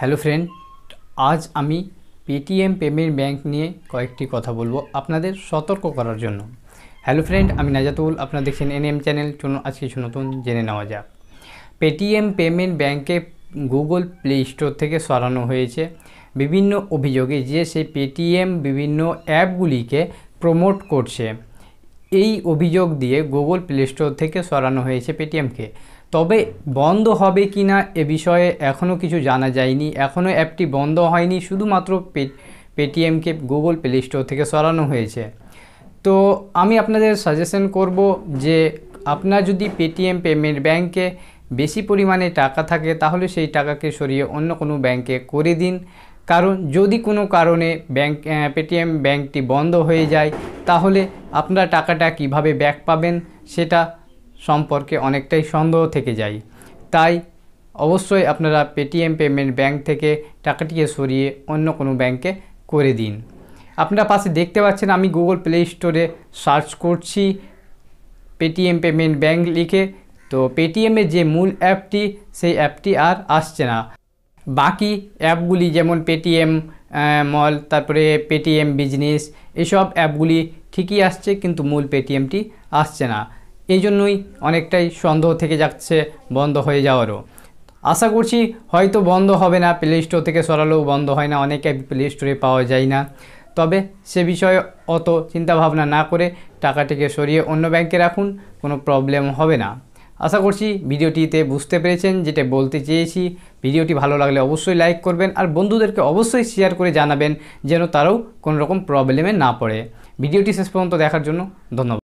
hello friend আজ আমি Paytm payment bank নিয়ে কয়েকটি কথা বলবো আপনাদের সতর্ক করার জন্য হ্যালো ফ্রেন্ড আমি নাজাতুল আপনারা দেখছেন এনএম চ্যানেল চলুন আজ কিছু নতুন জেনে নেওয়া যাক পেটিএম পেমেন্ট ব্যাংকে গুগল প্লে স্টোর থেকে সরানো হয়েছে বিভিন্ন অভিযোগে যে সেই পেটিএম বিভিন্ন অ্যাপগুলিকে প্রমোট করছে এই অভিযোগ দিয়ে গুগল প্লে স্টোর থেকে সরানো হয়েছে পেটিএমকে তবে বন্ধ হবে কি না এ বিষয়ে এখনও কিছু জানা যায়নি এখনও অ্যাপটি বন্ধ হয়নি শুধুমাত্র পেটিএমকে গুগল প্লে স্টোর থেকে সরানো হয়েছে তো আমি আপনাদের সাজেশন করব যে আপনার যদি পেটিএম পেমেন্ট ব্যাংকে বেশি পরিমাণে টাকা থাকে তাহলে সেই টাকাকে সরিয়ে অন্য কোনো ব্যাংকে করে দিন কারণ যদি কোনো কারণে ব্যাঙ্ক পেটিএম ব্যাংকটি বন্ধ হয়ে যায় তাহলে আপনারা টাকাটা কিভাবে ব্যাক পাবেন সেটা সম্পর্কে অনেকটাই সন্দেহ থেকে যায় তাই অবশ্যই আপনারা পেটিএম পেমেন্ট ব্যাংক থেকে টাকাটিকে সরিয়ে অন্য কোনো ব্যাংকে করে দিন আপনারা পাশে দেখতে পাচ্ছেন আমি গুগল প্লে স্টোরে সার্চ করছি পেটিএম পেমেন্ট ব্যাংক লিখে তো পেটিএমের যে মূল অ্যাপটি সেই অ্যাপটি আর আসছে না বাকি অ্যাপগুলি যেমন পেটিএম মল তারপরে পেটিএম বিজনেস এসব অ্যাপগুলি ঠিকই আসছে কিন্তু মূল পেটিএমটি আসছে না এই জন্যই অনেকটাই সন্দেহ থেকে যাচ্ছে বন্ধ হয়ে যাওয়ারও আশা করছি হয়তো বন্ধ হবে না প্লে স্টোর থেকে সরালেও বন্ধ হয় না অনেক অ্যাপ প্লে স্টোরে পাওয়া যায় না তবে সে বিষয়ে অত চিন্তাভাবনা না করে টাকাটিকে সরিয়ে অন্য ব্যাংকে রাখুন কোনো প্রবলেম হবে না আশা করছি ভিডিওটিতে বুঝতে পেরেছেন যেটা বলতে চেয়েছি ভিডিওটি ভালো লাগলে অবশ্যই লাইক করবেন আর বন্ধুদেরকে অবশ্যই শেয়ার করে জানাবেন যেন তারাও কোনো রকম প্রবলেমে না পড়ে ভিডিওটি শেষ পর্যন্ত দেখার জন্য ধন্যবাদ